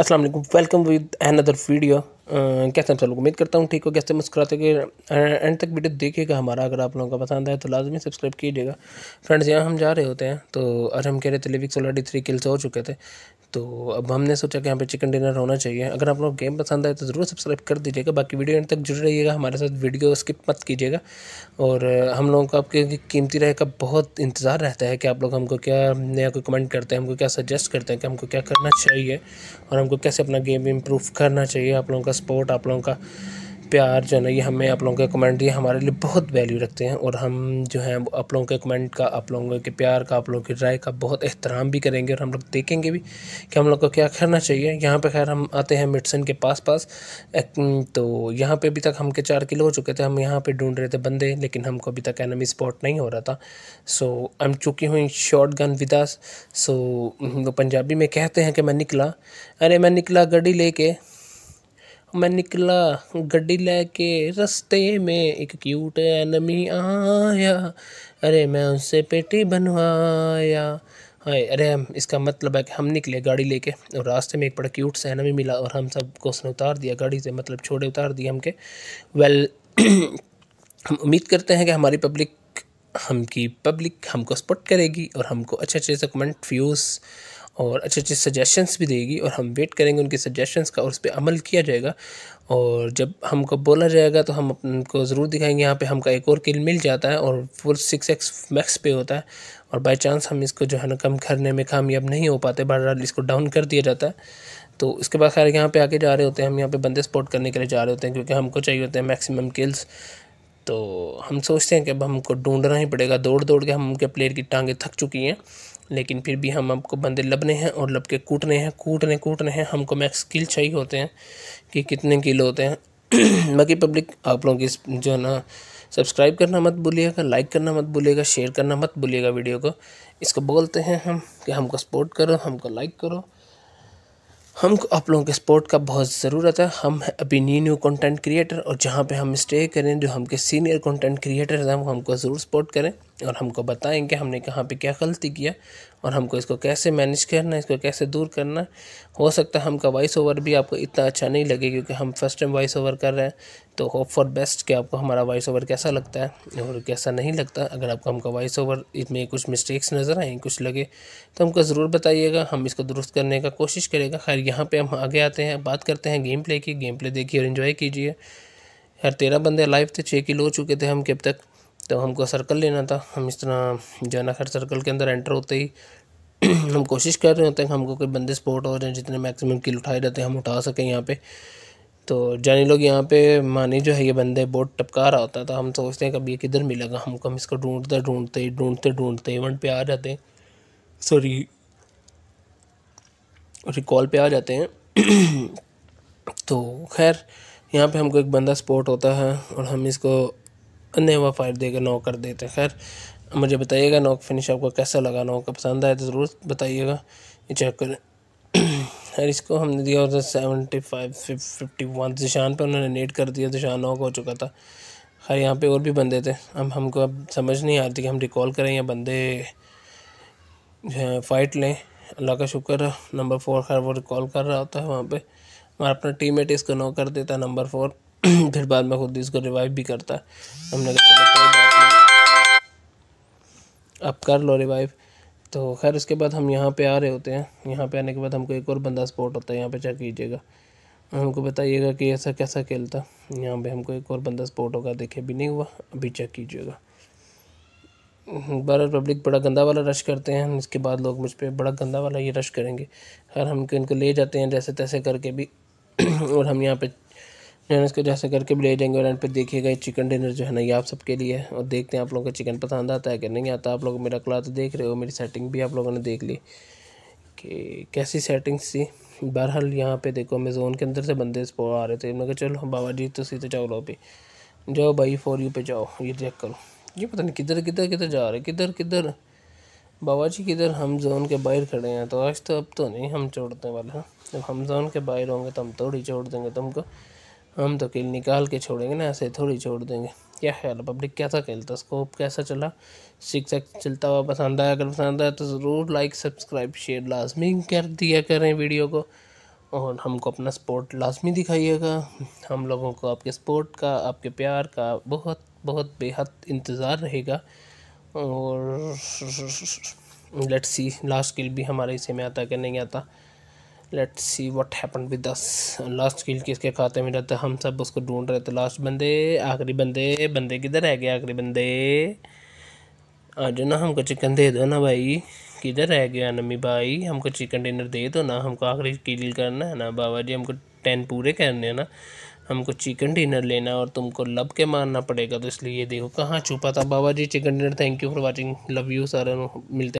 assalamu alaikum welcome with another video कैसे आप लोग उम्मीद करता हूँ ठीक हो कैसे मुस्कुराते हैं एंड तक वीडियो देखिएगा हमारा अगर आप लोगों का पसंद आए तो लाजमी सब्सक्राइब कीजिएगा फ्रेंड्स यहाँ हम जा रहे होते हैं तो आज हम कह रहे थे लिविक्स ऑलरेडी थ्री किल्स हो चुके थे तो अब हमने सोचा कि यहाँ पे चिकन डिनर होना चाहिए अगर आप लोग गेम पसंद आए तो ज़रूर सब्सक्राइब कर दीजिएगा बाकी वीडियो एंड तक जुड़े रहिएगा हमारे साथ वीडियो स्किप मत कीजिएगा और हम लोगों को आपके कीमती रहे का बहुत इंतज़ार रहता है कि आप लोग हमको क्या नया कोई कमेंट करते हैं हमको क्या सजेस्ट करते हैं कि हमको क्या करना चाहिए और हमको कैसे अपना गेम इम्प्रूव करना चाहिए आप लोगों का का सपोर्ट आप लोगों का प्यार जो है ना ये हमें आप लोगों के कमेंट ये हमारे लिए बहुत वैल्यू रखते हैं और हम जो है आप लोगों के कमेंट का आप लोगों के प्यार का आप लोगों की राय का बहुत एहतराम भी करेंगे और हम लोग देखेंगे भी कि हम लोग को क्या करना चाहिए यहाँ पे खैर हम आते हैं मिडसन के पास पास तो यहाँ पे अभी तक हम के चार किलो हो चुके थे हम यहाँ पर ढूंढ रहे थे बंदे लेकिन हमको अभी तक एनमी स्पॉट नहीं हो रहा था सो आई एम चुकी हुई शॉर्ट गन विदास सो वो पंजाबी में कहते हैं कि मैं निकला अरे मैं निकला गड्डी लेके मैं निकला गड्डी लेके रस्ते में एक क्यूट एनमी आया अरे मैं उससे पेटी बनवाया हाय अरे हम इसका मतलब है कि हम निकले गाड़ी लेके और रास्ते में एक बड़ा क्यूट सा एनमी मिला और हम सबको उसने उतार दिया गाड़ी से मतलब छोड़े उतार दिए हमके वेल हम उम्मीद करते हैं कि हमारी पब्लिक हम की पब्लिक हमको सपोर्ट करेगी और हमको अच्छे अच्छे से कमेंट व्यूज़ और अच्छे अच्छे सजेशंस भी देगी और हम वेट करेंगे उनके सजेशंस का और उस पर अमल किया जाएगा और जब हमको बोला जाएगा तो हम उनको ज़रूर दिखाएंगे यहाँ पे हमका एक और किल मिल जाता है और फुल सिक्स एक्स मैक्स पे होता है और बाय चांस हम इसको जो है ना कम करने में कामयाब नहीं हो पाते बहरहाल इसको डाउन कर दिया जाता है तो उसके बाद खैर यहाँ पर आके जा रहे होते हैं हम यहाँ पर बंदे स्पोर्ट करने के लिए जा रहे होते हैं क्योंकि हमको चाहिए होते हैं मैक्सिमम किल्स तो हम सोचते हैं कि अब हमको ढूंढना ही पड़ेगा दौड़ दौड़ के हम उनके प्लेयर की टांगें थक चुकी हैं लेकिन फिर भी हम आपको बंदे लबने हैं और लब के कूटने हैं कूटने कूटने हैं हमको मैक्स स्किल चाहिए होते हैं कि कितने किल होते हैं बाकी पब्लिक आप लोगों की जो है ना सब्सक्राइब करना मत भूलिएगा लाइक करना मत भूलिएगा शेयर करना मत भूलिएगा वीडियो को इसको बोलते हैं हम कि हमको सपोर्ट करो हमको लाइक करो हमको आप लोगों के सपोर्ट का बहुत ज़रूरत है हम अभी न्यू न्यू कंटेंट क्रिएटर और जहाँ पे हम स्टे करें जो हमके सीनियर कंटेंट क्रिएटर हैं वो हमको ज़रूर सपोर्ट करें और हमको कि हमने कहाँ पे क्या गलती किया और हमको इसको कैसे मैनेज करना इसको कैसे दूर करना हो सकता है हमका वॉइस ओवर भी आपको इतना अच्छा नहीं लगे क्योंकि हम फर्स्ट टाइम वॉइस ओवर कर रहे हैं तो होप फॉर बेस्ट कि आपको हमारा वॉइस ओवर कैसा लगता है और कैसा नहीं लगता अगर आपको हमका वॉइस ओवर इसमें कुछ मिस्टेक्स नज़र आएँ कुछ लगे तो हमको ज़रूर बताइएगा हम इसको दुरुस्त करने का कोशिश करेगा खैर यहाँ पर हम आगे आते हैं बात करते हैं गेम प्ले की गेम प्ले देखिए और इन्जॉय कीजिए हर तेरह बंदे लाइव थे छः किलो हो चुके थे हम कब तक तो हमको सर्कल लेना था हम इस तरह जाना खैर सर्कल के अंदर एंटर होते ही हम कोशिश कर रहे होते हैं कि हमको कोई बंदे स्पोर्ट हो जाए जितने मैक्सिमम किल उठाए जाते हैं हम उठा सकें यहाँ पे तो जानी लोग यहाँ पे मानी जो है ये बंदे बोट टपका रहा होता था हम सोचते हैं कभी ये किधर मिलेगा हमको हम इसको ढूंढते ढूंढते ढूंढते ढूंढते इवेंट पे आ जाते हैं सॉरी रिकॉल पे आ जाते हैं तो खैर यहाँ पे हमको एक बंदा स्पोर्ट होता है और हम इसको हुआ फायर देकर नॉक कर देते खैर मुझे बताइएगा नॉक फिनिश आपको कैसा लगा नॉक पसंद आया तो ज़रूर बताइएगा ये चेक करें खैर इसको हमने दिया और seventy five fifty one Zeeshan पर उन्होंने नेट कर दिया जिशान नॉक हो चुका था खैर यहाँ पे और भी बंदे थे अब हमको अब समझ नहीं आती कि हम रिकॉल करें या बंदे फ़ाइट लें अल्लाह का शुक्र है नंबर फोर खैर वो रिकॉल कर रहा होता है वहाँ पर हमारा अपना टीम मेट इसको नो कर देता नंबर फोर फिर बाद में खुद इसको रिवाइव भी करता है हमने कहा चलो कोई बात नहीं अब कर लो रिवाइव तो खैर उसके बाद हम यहाँ पे आ रहे होते हैं यहाँ पे आने के बाद हमको एक और बंदा सपोर्ट होता है यहाँ पे चेक कीजिएगा हमको बताइएगा कि ऐसा कैसा खेलता यहाँ पे हमको एक और बंदा सपोर्ट होगा देखे भी नहीं हुआ अभी चेक कीजिएगा बारह पब्लिक बड़ा गंदा वाला रश करते हैं इसके बाद लोग मुझ पर बड़ा गंदा वाला ये रश करेंगे खैर हम इनको ले जाते हैं जैसे तैसे करके भी और हम यहाँ पे डिनर को जैसे करके ब्लेड एंग पर देखिएगा चिकन डिनर जो है ना ये आप सबके लिए और देखते हैं आप लोगों को चिकन पसंद आता है कि नहीं आता आप लोग मेरा क्लाथ देख रहे हो मेरी सेटिंग भी आप लोगों ने देख ली कि कैसी सेटिंग्स थी बहरहाल यहाँ पे देखो अमेज़ोन के अंदर से बंदे इस आ रहे थे मैंने कहा चलो बाबा जी तो सीधे चावलों पे जाओ भाई फॉर यू पे जाओ ये चेक करो ये पता नहीं किधर किधर किधर जा रहे किधर किधर बाबा जी किधर हम जोन के बाहर खड़े हैं तो आज तो अब तो नहीं हम छोड़ने वाले हैं हाँ। जब हम जोन के बाहर होंगे तो हम थोड़ी छोड़ देंगे तुमको हम तो किल निकाल के छोड़ेंगे ना ऐसे थोड़ी छोड़ देंगे क्या ख्याल है पब्लिक कैसा खेलता स्कोप कैसा चला शिक्षक चलता हुआ पसंद आया अगर पसंद आया तो ज़रूर लाइक सब्सक्राइब शेयर लाजमी कर दिया करें वीडियो को और हमको अपना सपोर्ट लाजमी दिखाइएगा हम लोगों को आपके सपोर्ट का आपके प्यार का बहुत बहुत बेहद इंतज़ार रहेगा और लेट्स सी लास्ट किल भी हमारे इसे में आता कि नहीं आता let's see what happen with this last kill किसके खाते में रहता हम सब उसको ढूंढ रहे थे लास्ट बंदे आखिरी बंदे बंदे किधर रह गए आखिरी बंदे आज ना हमको चिकन दे दो ना भाई किधर रह गया नमी भाई हमको चिकन डिनर दे दो ना हमको आखिरी किल करना है ना बाबा जी हमको टेन पूरे करने हैं ना हमको चिकन डिनर लेना और तुमको लब के मारना पड़ेगा तो इसलिए देखो कहाँ छुपा था Baba ji chicken dinner thank you for watching love you सारा मिलते